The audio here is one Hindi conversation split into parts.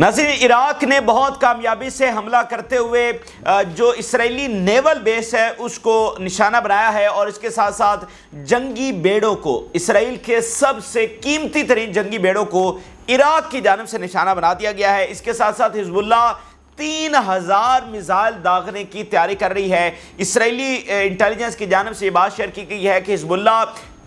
नाजिर इराक ने बहुत कामयाबी से हमला करते हुए जो इसराइली नेवल बेस है उसको निशाना बनाया है और इसके साथ साथ जंगी बेड़ों को इसराइल के सबसे कीमती तरीन जंगी बेड़ों को इराक की जानब से निशाना बना दिया गया है इसके साथ साथ हिजबुल्ला तीन हज़ार मिज़ाइल दागने की तैयारी कर रही है इसराइली इंटेलिजेंस की जानब से ये बात शेयर की गई है कि हिजबुल्ला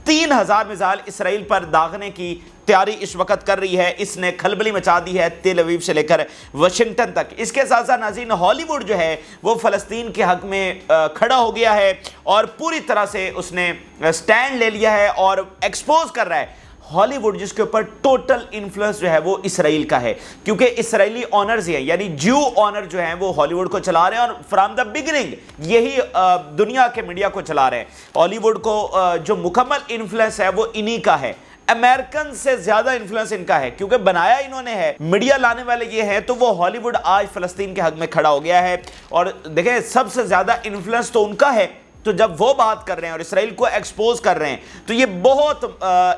तीन हजार मिसाइल इसराइल पर दागने की तैयारी इस वक्त कर रही है इसने खलबली मचा दी है तेल अवीब से लेकर वाशिंगटन तक इसके साथ साथ नाजीन हॉलीवुड जो है वो फ़लस्तीन के हक में खड़ा हो गया है और पूरी तरह से उसने स्टैंड ले लिया है और एक्सपोज कर रहा है हॉलीवुड जिसके ऊपर टोटल इन्फ्लुएंस जो है वो इसराइल का है क्योंकि इसराइली ऑनर्स ही हैं यानी ज्यू ऑनर जो है वो हॉलीवुड को चला रहे हैं और फ्रॉम द बिगिनिंग यही दुनिया के मीडिया को चला रहे हैं हॉलीवुड को जो मुकम्मल इन्फ्लुएंस है वो इन्हीं का है अमेरिकन से ज्यादा इन्फ्लुएंस इनका है क्योंकि बनाया इन्होंने है मीडिया लाने वाले ये हैं तो वो हॉलीवुड आज फलस्तीन के हक में खड़ा हो गया है और देखें सबसे ज्यादा इन्फ्लुएंस तो उनका है तो जब वो बात कर रहे हैं और इसराइल को एक्सपोज कर रहे हैं तो ये बहुत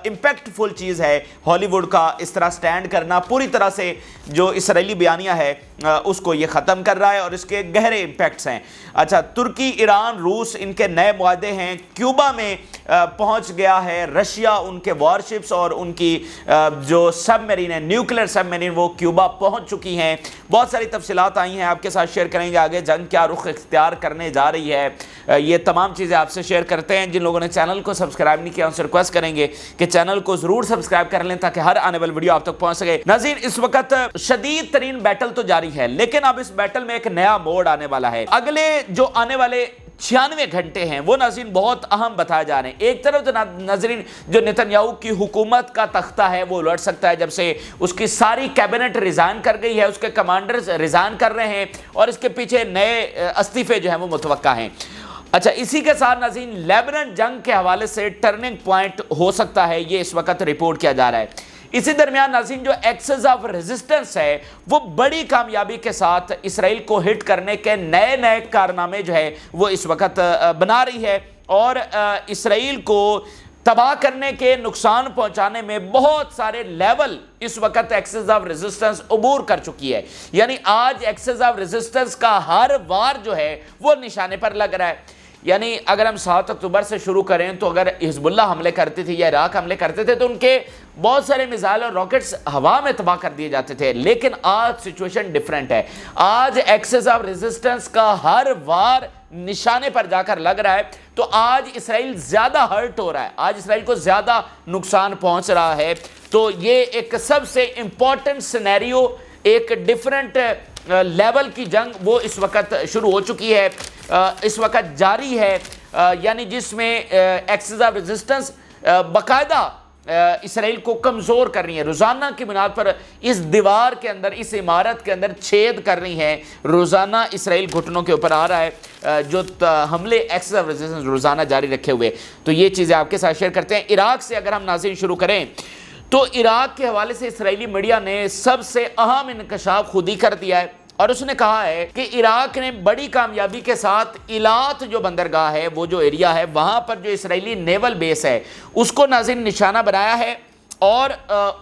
इम्पैक्टफुल चीज़ है हॉलीवुड का इस तरह स्टैंड करना पूरी तरह से जो इसराइली बयानिया है आ, उसको ये ख़त्म कर रहा है और इसके गहरे इम्पैक्ट्स हैं अच्छा तुर्की ईरान रूस इनके नए माहे हैं क्यूबा में पहुंच गया है रशिया उनके वॉरशिप्स और उनकी जो सबमरीन है न्यूक्लियर सबमरीन वो क्यूबा पहुंच चुकी हैं बहुत सारी तफसीत आई हैं आपके साथ शेयर करेंगे आगे जंग क्या रुख इख्तियार करने जा रही है ये तमाम चीज़ें आपसे शेयर करते हैं जिन लोगों ने चैनल को सब्सक्राइब नहीं किया उनसे रिक्वेस्ट करेंगे कि चैनल को ज़रूर सब्सक्राइब कर लें ताकि हर आने वाली वीडियो आप तक पहुँच सके नजीर इस वक्त शदीद तरीन बैटल तो जारी है लेकिन अब इस बैटल में एक नया मोड आने वाला है अगले जो आने वाले छियानवे घंटे हैं वो नाजरीन बहुत अहम बताए जा रहे हैं एक तरफ तो नाजरीन जो नेतन्याहू की हुकूमत का तख्ता है वो लड़ सकता है जब से उसकी सारी कैबिनेट रिज़ाइन कर गई है उसके कमांडर्स रिज़ाइन कर रहे हैं और इसके पीछे नए इस्तीफे जो हैं वो मुतव हैं अच्छा इसी के साथ नाजीन लेबनन जंग के हवाले से टर्निंग पॉइंट हो सकता है ये इस वक्त रिपोर्ट किया जा रहा है इसी दरमियान नाजीन जो एक्सेस ऑफ रेजिस्टेंस है वो बड़ी कामयाबी के साथ इसराइल को हिट करने के नए नए कारनामे जो है वो इस वक्त बना रही है और इसराइल को तबाह करने के नुकसान पहुंचाने में बहुत सारे लेवल इस वक्त एक्सेस ऑफ रेजिस्टेंस अबूर कर चुकी है यानी आज एक्सेस ऑफ रेजिस्टेंस का हर वार जो है वो निशाने पर लग रहा है यानी अगर हम सात अक्टूबर से शुरू करें तो अगर हिजबुल्ला हमले करते थे या इराक हमले करते थे तो उनके बहुत सारे मिसाइल और रॉकेट्स हवा में तबाह कर दिए जाते थे लेकिन आज सिचुएशन डिफरेंट है आज एक्सेस ऑफ रेजिस्टेंस का हर वार निशाने पर जाकर लग रहा है तो आज इसराइल ज़्यादा हर्ट हो रहा है आज इसराइल को ज़्यादा नुकसान पहुंच रहा है तो ये एक सबसे इम्पॉर्टेंट सिनेरियो एक डिफरेंट लेवल की जंग वो इस वक्त शुरू हो चुकी है इस वक्त जारी है यानी जिसमें एक्सेस ऑफ रेजिस्टेंस बाकायदा इसराइल को कमज़ोर कर रही है रोज़ाना की बुनियाद पर इस दीवार के अंदर इस इमारत के अंदर छेद कर रही है रोज़ाना इसराइल घुटनों के ऊपर आ रहा है जो हमले एक्सेस ऑफ रेजिस्टेंस रोज़ाना जारी रखे हुए तो ये चीज़ें आपके साथ शेयर करते हैं इराक से अगर हम नाजिन शुरू करें तो इराक के हवाले से इसराइली मीडिया ने सबसे अहम इंकशाफ खुद ही कर दिया है और उसने कहा है कि इराक ने बड़ी कामयाबी के साथ इलात जो बंदरगाह है वो जो एरिया है वहाँ पर जो इसराइली नेवल बेस है उसको नाजिन निशाना बनाया है और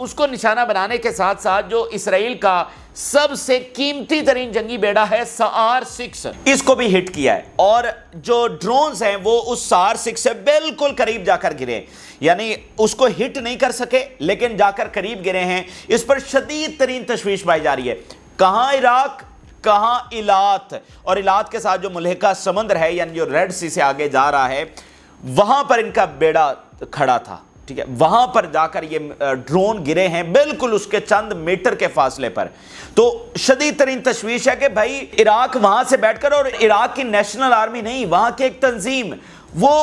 उसको निशाना बनाने के साथ साथ जो इसराइल का सबसे कीमती तरीन जंगी बेड़ा है सार सिक्स इसको भी हिट किया है और जो ड्रोन्स हैं वो उस सार सिक्स से बिल्कुल करीब जाकर गिरे यानी उसको हिट नहीं कर सके लेकिन जाकर करीब गिरे हैं इस पर शदीद तरीन तशवीश पाई जा रही है कहां इराक कहां इलात और इलात के साथ जो मुलहका समंदर है यानी जो रेड सी से आगे जा रहा है वहां पर इनका बेड़ा खड़ा था ठीक है वहां पर जाकर ये ड्रोन गिरे हैं बिल्कुल उसके चंद मीटर के फासले पर तो शदी तरीन तशवीश है कि भाई इराक वहां से बैठकर और इराक की नेशनल आर्मी नहीं वहां की एक तंजीम वो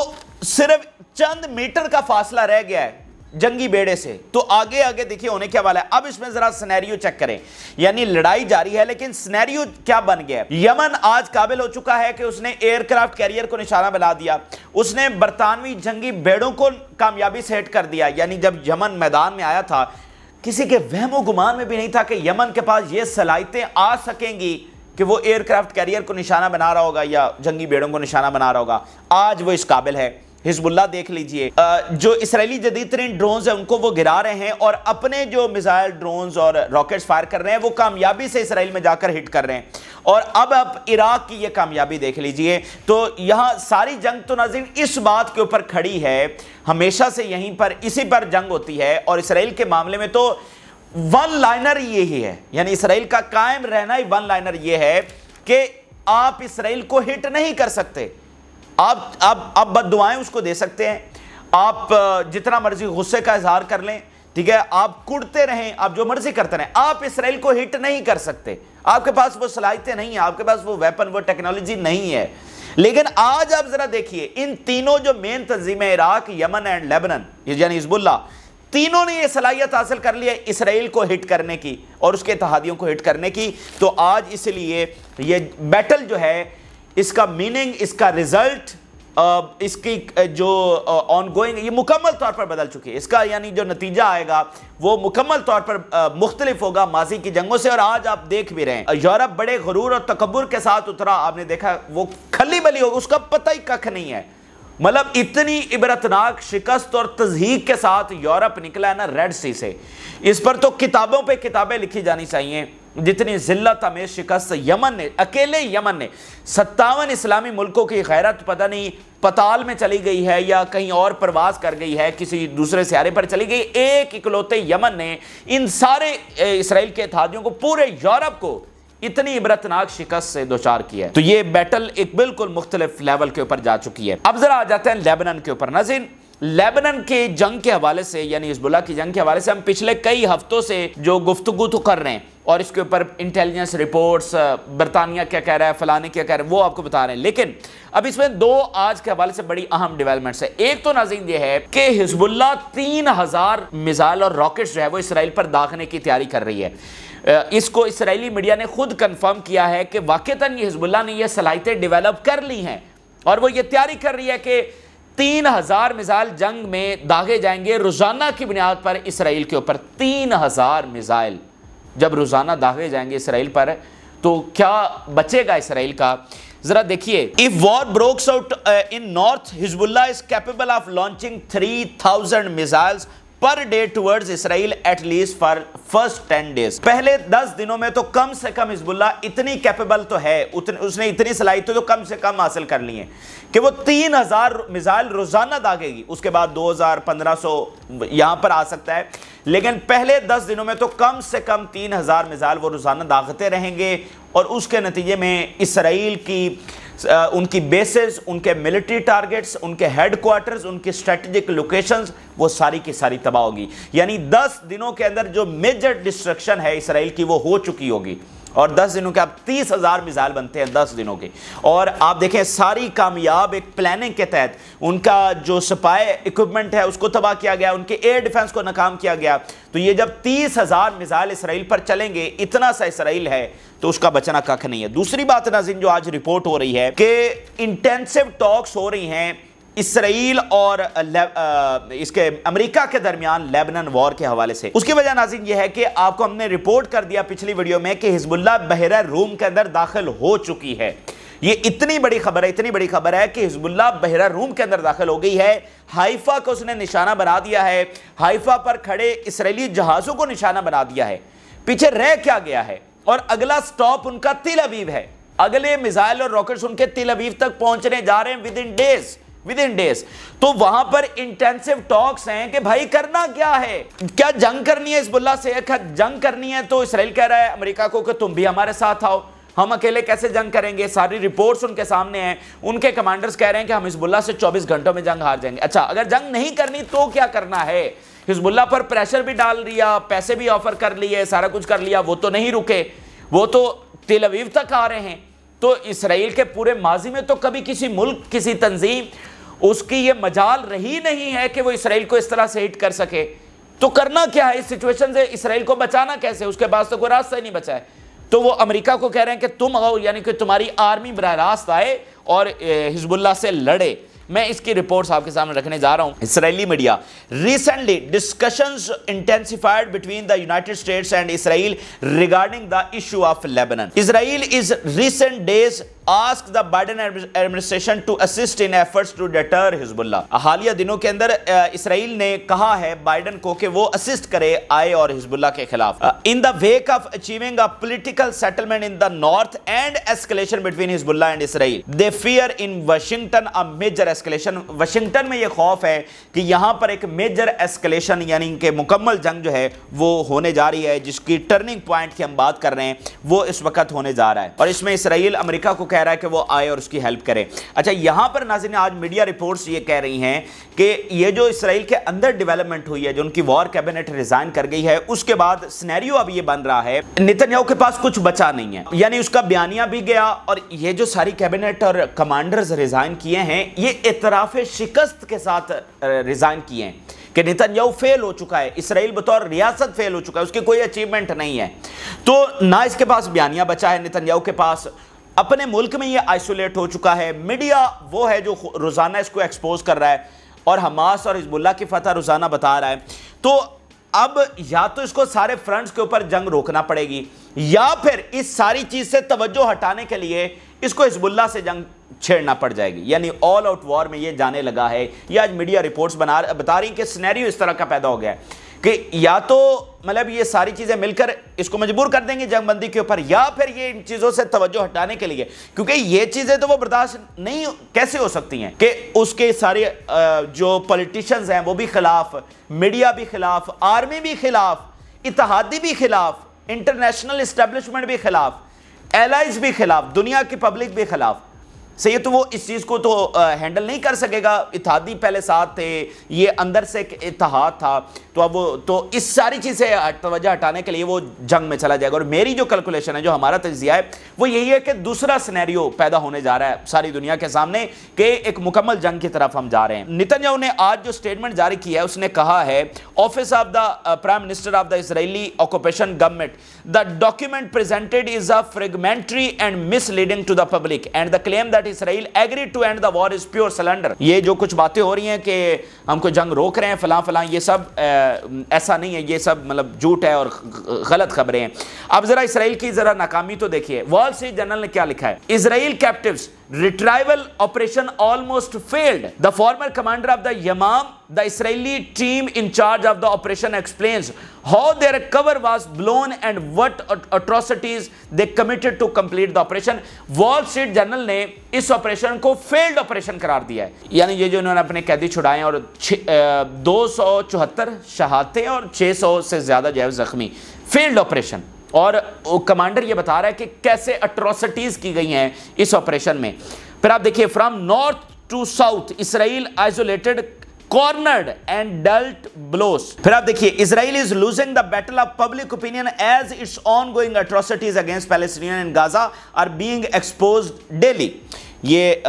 सिर्फ चंद मीटर का फासला रह गया है जंगी बेड़े से तो आगे आगे देखिए होने क्या वाला है अब इसमें जरा सिनेरियो चेक करें यानी लड़ाई जारी है लेकिन सिनेरियो क्या बन गया है यमन आज काबिल हो चुका है कि उसने एयरक्राफ्ट कैरियर को निशाना बना दिया उसने बरतानवी जंगी बेड़ों को कामयाबी से कर दिया यानी जब यमन मैदान में आया था किसी के वहमो गुमान में भी नहीं था कि यमन के पास ये सलाहितें आ सकेंगी कि वो एयरक्राफ्ट कैरियर को निशाना बना रहा होगा या जंगी बेड़ों को निशाना बना रहा होगा आज वो इस काबिल है हिजबुल्ला देख लीजिए जो इसराइली जदीद तरीन ड्रोन है उनको वो गिरा रहे हैं और अपने जो मिज़ाइल ड्रोन और रॉकेट फायर कर रहे हैं वो कामयाबी से इसराइल में जाकर हिट कर रहे हैं और अब आप इराक की ये कामयाबी देख लीजिए तो यहाँ सारी जंग तो नाजिम इस बात के ऊपर खड़ी है हमेशा से यहीं पर इसी पर जंग होती है और इसराइल के मामले में तो वन लाइनर ये ही है यानी इसराइल का कायम रहना ही वन लाइनर ये है कि आप इसराइल को हिट नहीं कर सकते आप आप आप बद दुआएं उसको दे सकते हैं आप जितना मर्जी गुस्से का इजहार कर लें ठीक है आप कुड़ते रहें आप जो मर्जी करते रहें आप इसराइल को हिट नहीं कर सकते आपके पास वो सलाहियतें नहीं है आपके पास वो वेपन वो टेक्नोलॉजी नहीं है लेकिन आज आप जरा देखिए इन तीनों जो मेन तंजीमें इराक यमन एंड लेबनन यानी हिजबुल्ला तीनों ने यह सलाहियत हासिल कर ली है इसराइल को हिट करने की और उसके तहादियों को हिट करने की तो आज इसलिए यह बैटल जो है इसका मीनिंग इसका रिजल्ट इसकी जो ऑन गोइंग ये मुकम्मल तौर पर बदल चुकी है इसका यानी जो नतीजा आएगा वो मुकम्मल तौर पर मुख्तलिफ होगा माजी की जंगों से और आज आप देख भी रहे हैं यूरोप बड़े गरूर और तकबर के साथ उतरा आपने देखा वो खली बली होगा उसका पता ही कख नहीं है मतलब इतनी इबरतनाक शिकस्त और तजहीक के साथ यूरोप निकला है ना रेड सी से इस पर तो किताबों पर किताबें लिखी जानी चाहिए जितनी जिल्लत हमें शिकस्त यमन ने अकेले यमन ने सत्तावन इस्लामी मुल्कों की गैरत पता नहीं पताल में चली गई है या कहीं और प्रवास कर गई है किसी दूसरे सियारे पर चली गई एक इकलौते यमन ने इन सारे इसराइल के इतिहादियों को पूरे यूरोप को इतनी इबरतनाक शिकस्त से दो चार किया है तो ये बैटल एक बिल्कुल मुख्तलिफ लेवल के ऊपर जा चुकी है अब जरा आ जाते हैं लेबनन के ऊपर नजीन लेबनन के जंग के हवाले से यानी हिजबुल्ला की जंग के हवाले से हम पिछले कई हफ्तों से जो गुफ्तगु तो कर रहे हैं और इसके ऊपर इंटेलिजेंस रिपोर्ट्स बरतानिया क्या कह रहा है फलाने क्या कह रहे हैं वो आपको बता रहे हैं लेकिन अब इसमें दो आज के हवाले से बड़ी अहम डेवलपमेंट्स है एक तो नाजीन ये है कि हिजबुल्ला तीन हजार मिजाइल और रॉकेट जो है वो इसराइल पर दाखने की तैयारी कर रही है इसको इसराइली मीडिया ने खुद कन्फर्म किया है कि वाकता ये हिजबुल्ला ने यह सलाहितें डिवेलप कर ली हैं और वो ये तैयारी कर रही है कि तीन हजार मिसाइल जंग में दागे जाएंगे रोजाना की बुनियाद पर इसराइल के ऊपर तीन हजार मिसाइल जब रोजाना दागे जाएंगे इसराइल पर तो क्या बचेगा इसराइल का जरा देखिए if war breaks out in north Hezbollah is capable of launching three thousand missiles per day towards Israel at least for first ten days पहले दस दिनों में तो कम से कम हिजबुल्ला इतनी कैपेबल तो है उतन, उसने इतनी सलाहियत तो कम से कम हासिल कर ली है कि वो तीन हजार मिजाइल रोजाना दागेगी उसके बाद दो हजार पंद्रह सौ यहां पर आ सकता है लेकिन पहले दस दिनों में तो कम से कम तीन हजार मिजाइल वो रोजाना दागते रहेंगे और उसके नतीजे में इसराइल की Uh, उनकी बेसिस उनके मिलिट्री टारगेट्स उनके हेडक्वार्टर्स उनकी स्ट्रेटेजिक लोकेशन वो सारी की सारी तबाह होगी यानी दस दिनों के अंदर जो मेजर डिस्ट्रक्शन है इसराइल की वो हो चुकी होगी और 10 दिनों के आप तीस हज़ार मिसाइल बनते हैं 10 दिनों के और आप देखें सारी कामयाब एक प्लानिंग के तहत उनका जो सपाई इक्विपमेंट है उसको तबाह किया गया उनके एयर डिफेंस को नाकाम किया गया तो ये जब तीस हज़ार मिसाइल इसराइल पर चलेंगे इतना सा इसराइल है तो उसका बचना कख नहीं है दूसरी बात नाजिन जो आज रिपोर्ट हो रही है कि इंटेंसिव टॉक्स हो रही हैं इसराइल और आ, इसके अमेरिका के दरमियान लेबनन वॉर के हवाले से उसकी वजह नाजिन यह है कि आपको हमने रिपोर्ट कर दिया पिछली वीडियो में कि हिजबुल्ला बहरा रूम के अंदर दाखिल हो चुकी है ये इतनी बड़ी खबर है इतनी बड़ी खबर है कि हिजबुल्ला बहरा रूम के अंदर दाखिल हो गई है हाइफा को उसने निशाना बना दिया है हाइफा पर खड़े इसराइली जहाज़ों को निशाना बना दिया है पीछे रह क्या गया है और अगला स्टॉप उनका तिल अबीब है अगले मिसाइल और रॉकेट्स उनके तिल अबीब तक पहुंचने जा रहे हैं within days within days तो वहां पर इंटेंसिव टॉक्स हैं कि भाई करना क्या है क्या जंग करनी है इस बुल्ला से क्या जंग करनी है तो इसराइल कह रहा है अमेरिका को कि तुम भी हमारे साथ आओ हम अकेले कैसे जंग करेंगे सारी रिपोर्ट्स उनके सामने हैं उनके कमांडर्स कह रहे हैं कि हम हिजबुल्ला से 24 घंटों में जंग हार जाएंगे अच्छा अगर जंग नहीं करनी तो क्या करना है हिजबुल्ला पर प्रेशर भी डाल दिया पैसे भी ऑफर कर लिए सारा कुछ कर लिया वो तो नहीं रुके वो तो तेलवीव तक आ रहे हैं तो इसराइल के पूरे माजी में तो कभी किसी मुल्क किसी तंजीम उसकी ये मजाल रही नहीं है कि वो इसराइल को इस तरह से हिट कर सके तो करना क्या है इस सिचुएशन से इसराइल को बचाना कैसे उसके पास तो कोई रास्ता ही नहीं बचा है तो वो अमेरिका को कह रहे हैं कि तुम आओ यानी कि तुम्हारी आर्मी बरह रास्त आए और हिजबुल्ला से लड़े मैं इसकी रिपोर्ट्स आपके सामने रखने जा रहा हूं Israeli media recently discussions intensified between the United States and Israel regarding the issue of Lebanon Israel is recent days ask the Biden administration to assist in efforts to deter Hezbollah हालिया दिनों के अंदर इसराइल ने कहा है बाइडन को कि वो असिस्ट करे आए और हिजबुल्ला के खिलाफ in the wake of achieving a political settlement in the north and escalation between Hezbollah and Israel they fear in Washington a major escalation Washington में ये खौफ है कि यहाँ पर एक मेजर एस्केलेशन यानी कि मुकम्मल जंग जो है वो होने जा रही है जिसकी टर्निंग पॉइंट की हम बात कर रहे हैं वो इस वक्त होने जा रहा है और इसमें इसराइल अमेरिका को कह रहा है कि वो आए और उसकी हेल्प करें अच्छा यहाँ पर नाजिन आज मीडिया रिपोर्ट्स ये कह रही हैं कि ये जो इसराइल के अंदर डिवेलपमेंट हुई है जो उनकी वॉर कैबिनेट रिजाइन कर गई है उसके बाद स्नैरियो अब ये बन रहा है नितन्याहू के पास कुछ बचा नहीं है यानी उसका बयानिया भी गया और ये जो सारी कैबिनेट और कमांडर्स रिजाइन किए हैं ये इतराफ़ शिकस्त के साथ रिज़ाइन किए हैं कि नेतन्याहू फेल हो चुका है इसराइल बतौर रियासत फेल हो चुका है उसकी कोई अचीवमेंट नहीं है तो ना इसके पास बयानिया बचा है नेतन्याहू के पास अपने मुल्क में ये आइसोलेट हो चुका है मीडिया वो है जो रोज़ाना इसको एक्सपोज कर रहा है और हमास और हिजबुल्ला की फतह रोज़ाना बता रहा है तो अब या तो इसको सारे फ्रंट्स के ऊपर जंग रोकना पड़ेगी या फिर इस सारी चीज़ से तवज्जो हटाने के लिए इसको हिजबुल्ला से जंग छेड़ना पड़ जाएगी यानी ऑल आउट वॉर में ये जाने लगा है ये आज मीडिया रिपोर्ट्स बना बता रही कि स्नैरियो इस तरह का पैदा हो गया है कि या तो मतलब ये सारी चीज़ें मिलकर इसको मजबूर कर देंगे जंगबंदी के ऊपर या फिर ये इन चीज़ों से तवज्जो हटाने के लिए क्योंकि ये चीज़ें तो वो बर्दाश्त नहीं कैसे हो सकती हैं कि उसके सारे जो पॉलिटिशियंस हैं वो भी खिलाफ मीडिया भी खिलाफ आर्मी भी खिलाफ इतिहादी भी खिलाफ इंटरनेशनल इस्टेब्लिशमेंट भी खिलाफ एलाइज भी खिलाफ दुनिया की पब्लिक भी खिलाफ सही तो वो इस चीज़ को तो हैंडल नहीं कर सकेगा इतिहादी पहले साथ थे ये अंदर से एक इतिहाद था तो अब वो तो इस सारी चीज़ से तोजह हटाने के लिए वो जंग में चला जाएगा और मेरी जो कैलकुलेशन है जो हमारा तजिया है वो यही है कि दूसरा सिनेरियो पैदा होने जा रहा है सारी दुनिया के सामने कि एक मुकम्मल जंग की तरफ हम जा रहे हैं नितिन जाऊ ने आज जो स्टेटमेंट जारी किया है उसने कहा है office of the prime minister of the Israeli occupation government the document presented is a fragmentary and misleading to the public and the claim that Israel agreed to end the war is pure slander. ये जो कुछ बातें हो रही हैं कि हमको जंग रोक रहे हैं फलां फलां ये सब ऐसा नहीं है ये सब मतलब झूठ है और गलत खबरें हैं अब जरा इसराइल की जरा नाकामी तो देखिए वॉल स्ट्रीट जर्नल ने क्या लिखा है Israel captives retrieval operation almost failed. The former commander of the Yamam, the Israeli team in charge of the operation explains how their cover was blown and what atrocities they committed to complete the operation. Wall Street Journal ने इस ऑपरेशन को फेल्ड ऑपरेशन करार दिया है यानी ये जो इन्होंने अपने कैदी छुड़ाए और दो सौ चौहत्तर शहादतें और 600 से ज़्यादा जो है जख्मी फेल्ड ऑपरेशन और कमांडर ये बता रहा है कि कैसे अट्रोसिटीज़ की गई हैं इस ऑपरेशन में फिर आप देखिए from north to south Israel isolated cornered and dealt blows फिर आप देखिए Israel is losing the battle of public opinion as its ongoing atrocities against Palestinian and Gaza are being expose daily ये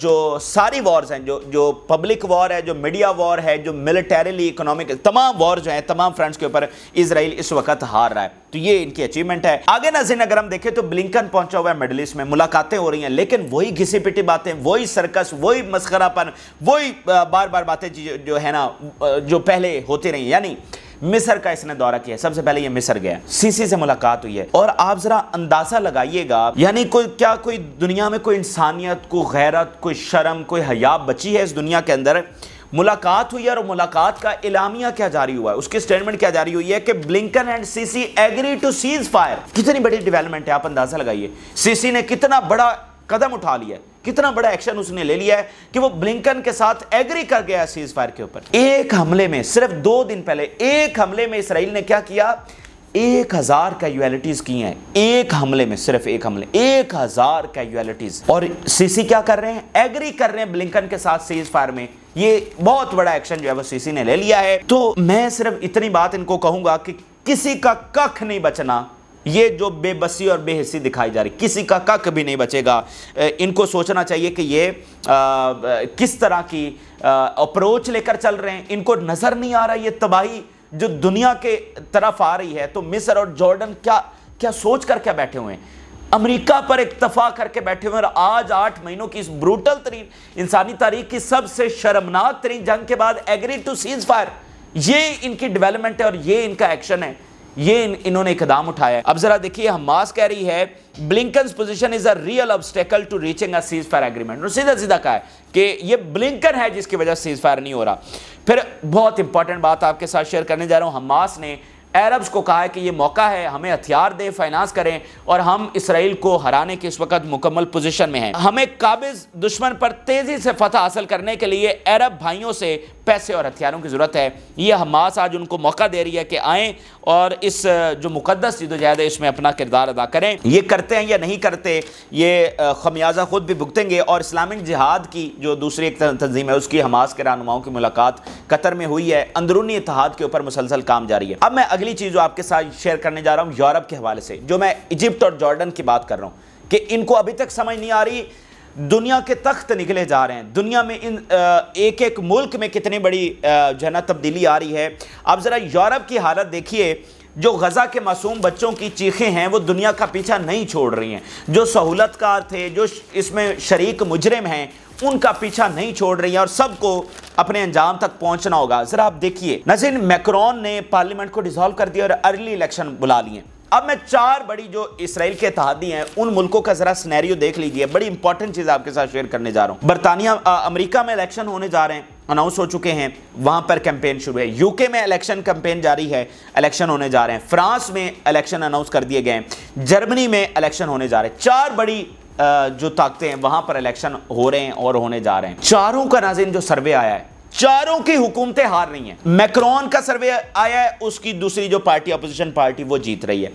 जो सारी वॉर्स हैं जो जो पब्लिक वॉर है जो मीडिया वॉर है जो मिलिटरीली इकोनॉमिक तमाम वॉर जो है तमाम फ्रंट्स के ऊपर इसराइल इस वक्त हार रहा है तो ये इनकी अचीवमेंट है आगे नजर अगर हम देखें तो ब्लिंकन पहुंचा हुआ है मिडल ईस्ट में मुलाकातें हो रही हैं लेकिन वही घिसी पिटी बातें वही सर्कस वही मस्करापन वही बार बार बातें जो है ना जो पहले होती रही यानी मिस्र का इसने दौरा किया सबसे पहले ये मिस्र गया सीसी से मुलाकात हुई है और आप जरा अंदाजा लगाइएगा यानी कोई क्या कोई दुनिया में कोई इंसानियत कोई गैरत कोई शर्म कोई हयाब बची है इस दुनिया के अंदर मुलाकात हुई है और मुलाकात का इलामिया क्या जारी हुआ है उसके स्टेटमेंट क्या जारी हुई है कि Blinken and Sisi agree to ceasefire कितनी बड़ी डेवलपमेंट है आप अंदाजा लगाइए सीसी ने कितना बड़ा कदम उठा लिया कितना बड़ा एक्शन उसने ले लिया है कि वो ब्लिंकन के साथ एग्री कर गया सीज फायर के ऊपर एक हमले में सिर्फ दो दिन पहले एक हमले में इसराइल ने क्या किया एक हजार कैजुअलिटीज की हैं एक हमले में सिर्फ एक हमले एक हजार कैजुअलिटीज और सीसी क्या कर रहे हैं एग्री कर रहे हैं ब्लिंकन के साथ सीज फायर में ये बहुत बड़ा एक्शन जो है वो सीसी ने ले लिया है तो मैं सिर्फ इतनी बात इनको कहूंगा कि किसी का कख नहीं बचना ये जो बेबसी और बेहसी दिखाई जा रही किसी का कक भी नहीं बचेगा इनको सोचना चाहिए कि ये आ, किस तरह की अप्रोच लेकर चल रहे हैं इनको नज़र नहीं आ रहा ये तबाही जो दुनिया के तरफ आ रही है तो मिस्र और जॉर्डन क्या क्या सोच कर क्या बैठे हुए हैं अमेरिका पर इतफा करके बैठे हुए और आज आठ महीनों की इस ब्रूटल तरीन इंसानी तारीख की सबसे शर्मनाक तरीन जंग के बाद एग्री टू सीज फायर ये इनकी डेवलपमेंट है और ये इनका एक्शन है ये इन, इन्होंने इकदाम उठाया अब जरा देखिए हमास कह रही है Blinken position is a real obstacle to reaching a ceasefire agreement सीधा सीधा कहा है कि ये ब्लिंकन है जिसकी वजह सीज फायर नहीं हो रहा फिर बहुत इंपॉर्टेंट बात आपके साथ शेयर करने जा रहा हूँ हमास ने अरब्स को कहा है कि ये मौका है हमें हथियार दें फाइनेंस करें और हम इसराइल को हराने के इस वक्त मुकम्मल पोजीशन में हैं हमें काबिज दुश्मन पर तेज़ी से फतह हासिल करने के लिए अरब भाइयों से पैसे और हथियारों की ज़रूरत है ये हमास आज उनको मौका दे रही है कि आएँ और इस जो मुकदस जदोजहद है इसमें अपना किरदार अदा करें ये करते हैं या नहीं करते ये खमियाजा ख़ुद भी भुगतेंगे और इस्लामिक जिहाद की जो दूसरी एक तंजीम है उसकी हमास के रहनुमाओं की मुलाकात कतर में हुई है अंदरूनी इतिहाद के ऊपर मुसलसल काम जारी है अब मैं अगली चीज़ जो आपके साथ शेयर करने जा रहा हूँ यूरोप के हवाले से जो मैं इजिप्ट और जॉर्डन की बात कर रहा हूँ कि इनको अभी तक समझ नहीं आ रही दुनिया के तख्त निकले जा रहे हैं दुनिया में इन एक एक मुल्क में कितनी बड़ी जो है ना तब्दीली आ रही है आप ज़रा यूरोप की हालत देखिए जो गज़ा के मासूम बच्चों की चीखें हैं वो दुनिया का पीछा नहीं छोड़ रही हैं जो सहूलतकार थे जो इसमें शरीक मुजरम हैं उनका पीछा नहीं छोड़ रही है और सबको अपने अंजाम तक पहुंचना होगा ज़रा आप देखिए नजीन मैक्रॉन ने पार्लियामेंट को डिसॉल्व कर दिया और अर्ली इलेक्शन बुला लिए अब मैं चार बड़ी जो इसराइल के तहदी हैं उन मुल्कों का जरा स्नैरियो देख लीजिए बड़ी इंपॉर्टेंट चीज आपके साथ शेयर करने जा रहा हूँ बरतानिया अमरीका में इलेक्शन होने जा रहे हैं अनाउंस हो चुके हैं वहां पर कैंपेन शुरू है यूके में इलेक्शन कैंपेन जारी है इलेक्शन होने जा रहे हैं फ्रांस में इलेक्शन अनाउंस कर दिए गए हैं जर्मनी में इलेक्शन होने जा रहे हैं चार बड़ी जो ताकतें हैं वहां पर इलेक्शन हो रहे हैं और होने जा रहे हैं चारों का नाजिन जो सर्वे आया है चारों की हुकूमतें हार रही हैं मैक्रॉन का सर्वे आया है उसकी दूसरी जो पार्टी अपोजिशन पार्टी वो जीत रही है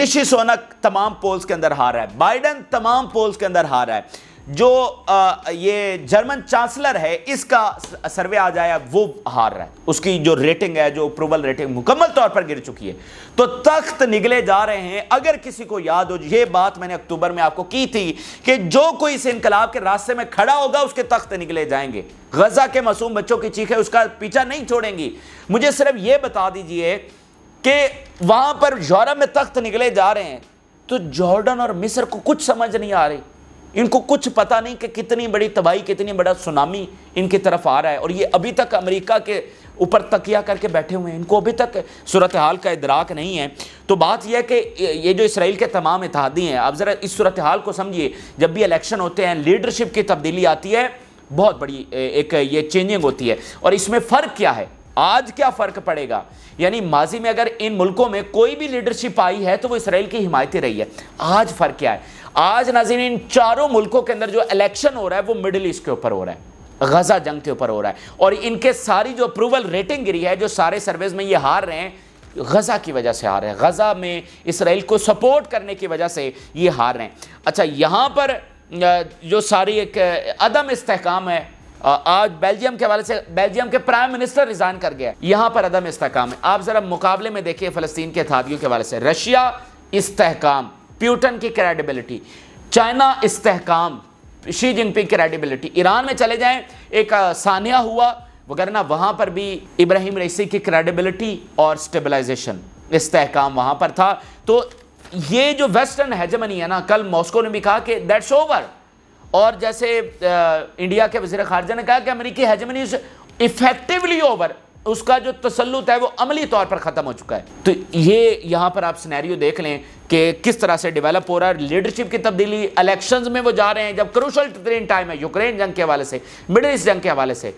ऋषि सोनक तमाम पोल्स के अंदर हार रहा है बाइडन तमाम पोल्स के अंदर हार रहा है जो ये जर्मन चांसलर है इसका सर्वे आ जाए वो हार रहा है उसकी जो रेटिंग है जो अप्रूवल रेटिंग मुकम्मल तौर पर गिर चुकी है तो तख्त निकले जा रहे हैं अगर किसी को याद हो ये बात मैंने अक्टूबर में आपको की थी कि जो कोई इस इनकलाब के रास्ते में खड़ा होगा उसके तख्त निकले जाएंगे गजा के मासूम बच्चों की चीखें उसका पीछा नहीं छोड़ेंगी मुझे सिर्फ ये बता दीजिए कि वहां पर यूरोप में तख्त निकले जा रहे हैं तो जॉर्डन और मिस्र को कुछ समझ नहीं आ रही इनको कुछ पता नहीं कि कितनी बड़ी तबाही कितनी बड़ा सुनामी इनकी तरफ आ रहा है और ये अभी तक अमेरिका के ऊपर तकिया करके बैठे हुए हैं इनको अभी तक सूरत हाल का इदराक नहीं है तो बात यह है कि ये जो इसराइल के तमाम इतिहादी हैं आप ज़रा इस सूरत हाल को समझिए जब भी इलेक्शन होते हैं लीडरशिप की तब्दीली आती है बहुत बड़ी एक ये चेंजिंग होती है और इसमें फ़र्क क्या है आज क्या फ़र्क पड़ेगा यानी माजी में अगर इन मुल्कों में कोई भी लीडरशिप आई है तो वो इसराइल की हिमायती रही है आज फ़र्क क्या है आज नाजीन इन चारों मुल्कों के अंदर जो इलेक्शन हो रहा है वो मिडिल ईस्ट के ऊपर हो रहा है गजा जंग के ऊपर हो रहा है और इनके सारी जो अप्रूवल रेटिंग गिरी है जो सारे सर्वेज में ये हार रहे हैं गज़ा की वजह से हार रहे हैं गज़ा में इसराइल को सपोर्ट करने की वजह से ये हार रहे हैं अच्छा यहाँ पर जो सारी एक अदम इस्तेकाम है आज बेल्जियम के हवाले से बेल्जियम के प्राइम मिनिस्टर रिजाइन कर गया यहाँ पर अदम इस्तेकाम है आप ज़रा मुकाबले में देखिए फ़लस्तीन के थादियों के हवाले से रशिया इस्तेकाम प्यूटन की क्रेडिबिलिटी चाइना इस्तेकाम शी जिनपिंग क्रेडिबिलिटी ईरान में चले जाएं एक सानिया हुआ ना वहाँ पर भी इब्राहिम रईसी की क्रेडिबिलिटी और स्टेबलाइजेशन इस्तेकाम वहाँ पर था तो ये जो वेस्टर्न हैजमनी है ना कल मॉस्को ने भी कहा कि दैट्स ओवर और जैसे आ, इंडिया के वजीर खारजा ने कहा कि अमरीकी हैजमनी इफेक्टिवली ओवर उसका जो तसलुत है वो अमली तौर पर ख़त्म हो चुका है तो ये यहाँ पर आप सिनेरियो देख लें कि किस तरह से डेवलप हो रहा है लीडरशिप की तब्दीली इलेक्शंस में वो जा रहे हैं जब क्रूशल तरीन टाइम है यूक्रेन जंग के हवाले से मिडल ईस्ट जंग के हवाले से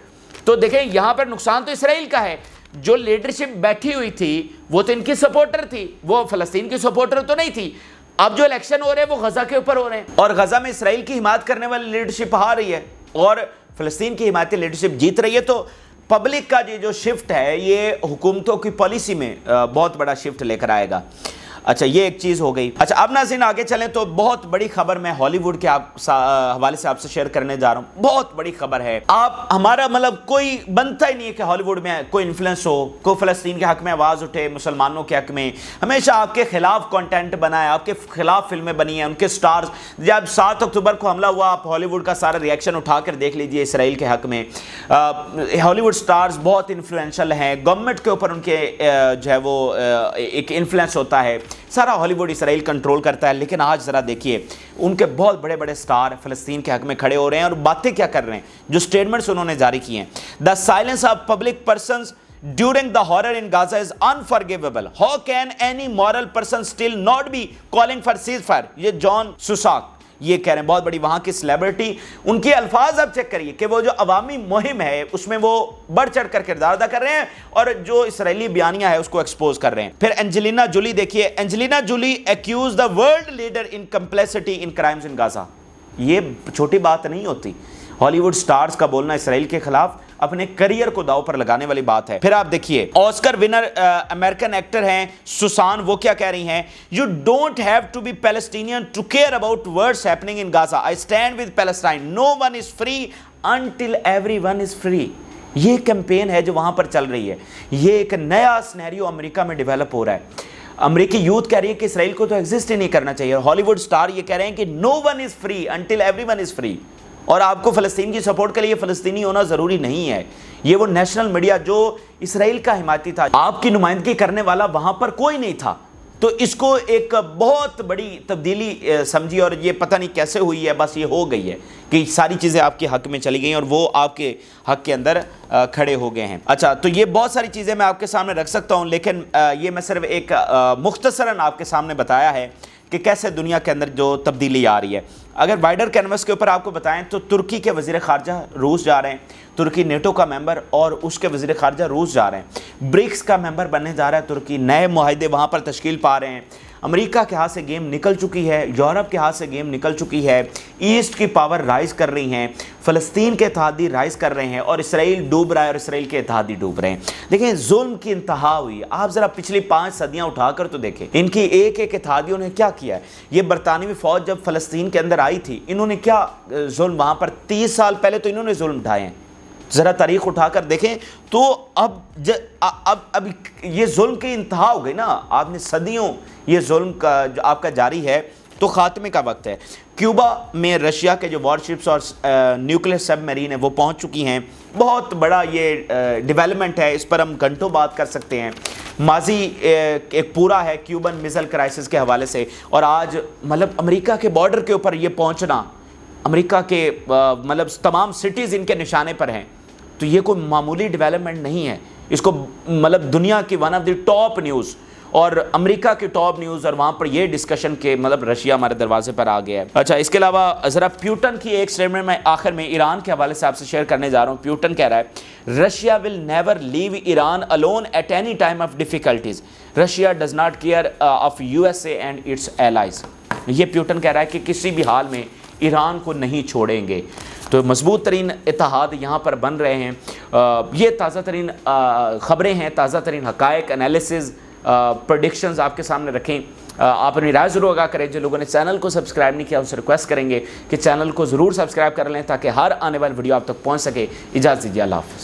तो देखें यहाँ पर नुकसान तो इसराइल का है जो लीडरशिप बैठी हुई थी वो तो इनकी सपोर्टर थी वो फलस्तीन की सपोर्टर तो नहीं थी अब जो इलेक्शन हो रहे हैं वो गजा के ऊपर हो रहे हैं और गजा में इसराइल की हिमात करने वाली लीडरशिप हार रही है और फलस्तीन की हिमायती लीडरशिप जीत रही है तो पब्लिक का जो शिफ्ट है ये हुकूमतों की पॉलिसी में बहुत बड़ा शिफ्ट लेकर आएगा अच्छा ये एक चीज़ हो गई अच्छा अब नाजिन आगे चलें तो बहुत बड़ी खबर मैं हॉलीवुड के आप हवाले से आपसे शेयर करने जा रहा हूँ बहुत बड़ी खबर है आप हमारा मतलब कोई बनता ही नहीं है कि हॉलीवुड में कोई इन्फ्लुएंस हो कोई फलस्तीन के हक में आवाज़ उठे मुसलमानों के हक में हमेशा आपके खिलाफ कॉन्टेंट बनाए आपके खिलाफ फिल्में बनी हैं उनके स्टार्स जब सात अक्टूबर को हमला हुआ आप हॉलीवुड का सारा रिएक्शन उठाकर देख लीजिए इसराइल के हक में हॉलीवुड स्टार्स बहुत इन्फ्लुएंशल हैं गवर्नमेंट के ऊपर उनके जो है वो एक इन्फ्लुएंस होता है सारा हॉलीवुड इसराइल कंट्रोल करता है लेकिन आज ज़रा देखिए उनके बहुत बड़े बड़े स्टार फलस्तीन के हक में खड़े हो रहे हैं और बातें क्या कर रहे हैं जो स्टेटमेंट्स उन्होंने जारी किए हैं the silence of public person during the horror in Gaza is unforgivable. How can any moral person still not be calling for ceasefire? ये जॉन सुसाक ये कह रहे हैं बहुत बड़ी वहां की सेलिब्रिटी उनके अल्फाज अब चेक करिए कि वो जो अवामी मुहिम है उसमें वो बढ़ चढ़ कर किरदार अदा कर रहे हैं और जो इसराइली बयानिया है उसको एक्सपोज कर रहे हैं फिर एंजलिना जुली देखिए Angelina Jolie accuse the world leader in complicity in crimes in Gaza ये छोटी बात नहीं होती हॉलीवुड स्टार्स का बोलना इसराइल के खिलाफ अपने करियर को दाव पर लगाने वाली बात है फिर आप देखिए ऑस्कर विनर अमेरिकन एक्टर हैं सुसान वो क्या कह रही हैं you don't have to be Palestinian to care about words happening in Gaza I stand with Palestine no one is free until everyone is free ये कैंपेन है जो वहां पर चल रही है ये एक नया स्नैरियो अमेरिका में डेवलप हो रहा है अमेरिकी यूथ कह रही है कि इसराइल को तो एग्जिस्ट ही नहीं करना चाहिए और हॉलीवुड स्टार ये कह रहे हैं कि no one is free until everyone is free और आपको फ़लस्तीन की सपोर्ट के लिए फ़लस्तीनी होना ज़रूरी नहीं है ये वो नेशनल मीडिया जो इसराइल का हिमाती था आपकी नुमाइंदगी करने वाला वहाँ पर कोई नहीं था तो इसको एक बहुत बड़ी तब्दीली समझी और ये पता नहीं कैसे हुई है बस ये हो गई है कि सारी चीज़ें आपके हक में चली गई और वो आपके हक के अंदर खड़े हो गए हैं अच्छा तो ये बहुत सारी चीज़ें मैं आपके सामने रख सकता हूँ लेकिन ये मैं सिर्फ एक मुख्तसरा आपके सामने बताया है कि कैसे दुनिया के अंदर जो तब्दीली आ रही है अगर वाइडर कैनवस के ऊपर आपको बताएं तो तुर्की के वजीर खारजा रूस जा रहे हैं तुर्की नेटो का मेंबर और उसके वजीर खारजा रूस जा रहे हैं ब्रिक्स का मेंबर बनने जा रहा है तुर्की नए माहदे वहाँ पर तश्ील पा रहे हैं अमेरिका के हाथ से गेम निकल चुकी है यूरोप के हाथ से गेम निकल चुकी है ईस्ट की पावर राइज कर रही हैं फ़लस्तीन के इतिहादी राइज कर रहे हैं और इसराइल डूब रहा है और इसराइल के इतिहादी डूब रहे हैं देखें जुल्म की इंतहा हुई आप ज़रा पिछली पाँच सदियाँ उठाकर तो देखें इनकी एक एक इतिहादियों ने क्या किया है ये बरतानवी फ़ौज जब फ़लस्तीन के अंदर आई थी इन्होंने क्या जुल्म वहाँ पर तीस साल पहले तो इन्होंने जुल्म उठाए हैं જરા تاریخ ઉઠાકર દેખે તો અબ અબ અભી યે ઝુલમ કી અંતહા હો ગઈ ના આફને સદીઓ યે ઝુલમ કા જો આપકા જારી હે તો ખાતમે કા વક્ત હે ક્યુબા મે રશિયા કે જો વોરશિપ્સ ઓર ન્યુક્લિયર সাবમરીન હે વો પહોંચ ચુકી હે બહોત બડા યે ડેવલપમેન્ટ હે ઇસ પર હમ ઘંટો બાત કર સકતે હે માઝી એક પૂરા હે ક્યુબન મિસાઈલ ક્રાઈસિસ કે હાવલે સે ઓર આજ મતલબ અમેરિકા કે બોર્ડર કે ઉપર યે પહોંચના અમેરિકા કે મતલબ તમામ સિટીઝ ઇનકે નિશાન પર હે तो ये कोई मामूली डेवलपमेंट नहीं है इसको मतलब दुनिया की one of the top news और अमेरिका के टॉप न्यूज़ और वहाँ पर ये डिस्कशन के मतलब रशिया हमारे दरवाजे पर आ गया है अच्छा इसके अलावा ज़रा प्यूटन की एक स्टेटमेंट मैं आखिर में ईरान के हवाले से आपसे शेयर करने जा रहा हूँ प्यूटन कह रहा है Russia will never leave Iran alone at any time of difficulties Russia does not care of you and its allies ये प्यूटन कह रहा है कि किसी भी हाल में ईरान को नहीं छोड़ेंगे तो मजबूत तरीन इतिहाद यहाँ पर बन रहे हैं आ, ये ताज़ा तरीन ख़बरें हैं ताज़ा तरीन हकायक अनालिस प्रडिक्शन आपके सामने रखें आप अपनी राय ज़रूर आगा करें जो लोगों ने चैनल को सब्सक्राइब नहीं किया उनसे रिक्वेस्ट करेंगे कि चैनल को ज़रूर सब्सक्राइब कर लें ताकि हर आने वाली वीडियो आप तक पहुँच सके इजाज़त दीजिए अल्लाह हाफ़